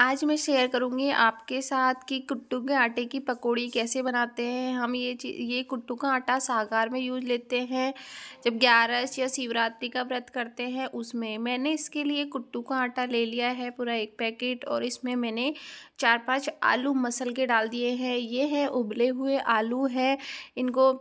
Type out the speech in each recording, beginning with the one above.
आज मैं शेयर करूँगी आपके साथ कि कुट्टू के आटे की पकौड़ी कैसे बनाते हैं हम ये ये कुट्टू का आटा सागार में यूज लेते हैं जब ग्यारस या शिवरात्रि का व्रत करते हैं उसमें मैंने इसके लिए कुट्टू का आटा ले लिया है पूरा एक पैकेट और इसमें मैंने चार पांच आलू मसल के डाल दिए हैं ये हैं उबले हुए आलू है इनको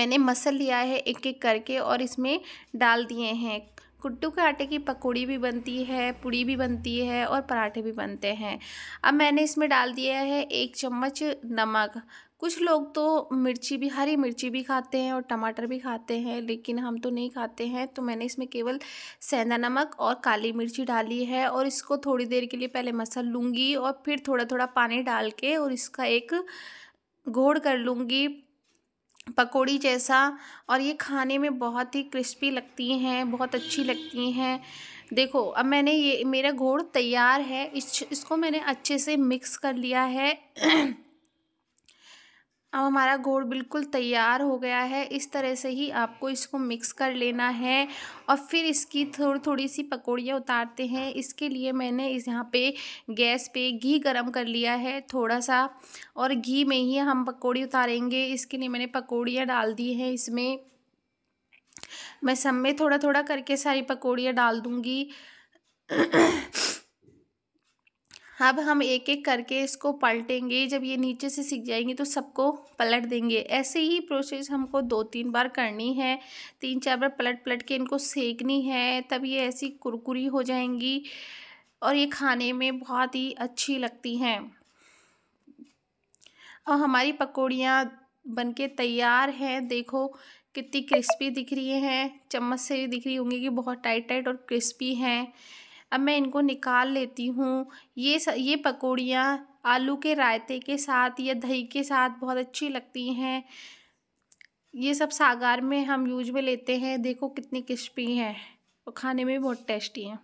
मैंने मसल लिया है एक एक करके और इसमें डाल दिए हैं कुट्टू के आटे की पकौड़ी भी बनती है पूड़ी भी बनती है और पराठे भी बनते हैं अब मैंने इसमें डाल दिया है एक चम्मच नमक कुछ लोग तो मिर्ची भी हरी मिर्ची भी खाते हैं और टमाटर भी खाते हैं लेकिन हम तो नहीं खाते हैं तो मैंने इसमें केवल सेंधा नमक और काली मिर्ची डाली है और इसको थोड़ी देर के लिए पहले मसल लूँगी और फिर थोड़ा थोड़ा पानी डाल के और इसका एक घोड़ कर लूँगी पकौड़ी जैसा और ये खाने में बहुत ही क्रिस्पी लगती हैं बहुत अच्छी लगती हैं देखो अब मैंने ये मेरा घोड़ तैयार है इस इसको मैंने अच्छे से मिक्स कर लिया है अब हमारा गुड़ बिल्कुल तैयार हो गया है इस तरह से ही आपको इसको मिक्स कर लेना है और फिर इसकी थोड़ी थोड़ी सी पकौड़ियाँ उतारते हैं इसके लिए मैंने इस यहाँ पे गैस पे घी गरम कर लिया है थोड़ा सा और घी में ही हम पकौड़ी उतारेंगे इसके लिए मैंने पकौड़ियाँ डाल दी हैं इसमें मैं सब में थोड़ा थोड़ा करके सारी पकौड़ियाँ डाल दूँगी अब हम एक एक करके इसको पलटेंगे जब ये नीचे से सीख जाएंगे तो सबको पलट देंगे ऐसे ही प्रोसेस हमको दो तीन बार करनी है तीन चार बार पलट पलट के इनको सेकनी है तब ये ऐसी कुरकुरी हो जाएंगी और ये खाने में बहुत ही अच्छी लगती हैं और हमारी पकौड़ियाँ बनके तैयार हैं देखो कितनी क्रिस्पी दिख रही हैं चम्मच से भी दिख रही होंगी कि बहुत टाइट टाइट और क्रिस्पी हैं अब मैं इनको निकाल लेती हूँ ये स, ये पकौड़ियाँ आलू के रायते के साथ या दही के साथ बहुत अच्छी लगती हैं ये सब सागार में हम यूज में लेते हैं देखो कितनी क्रिस्पी हैं और खाने में बहुत टेस्टी हैं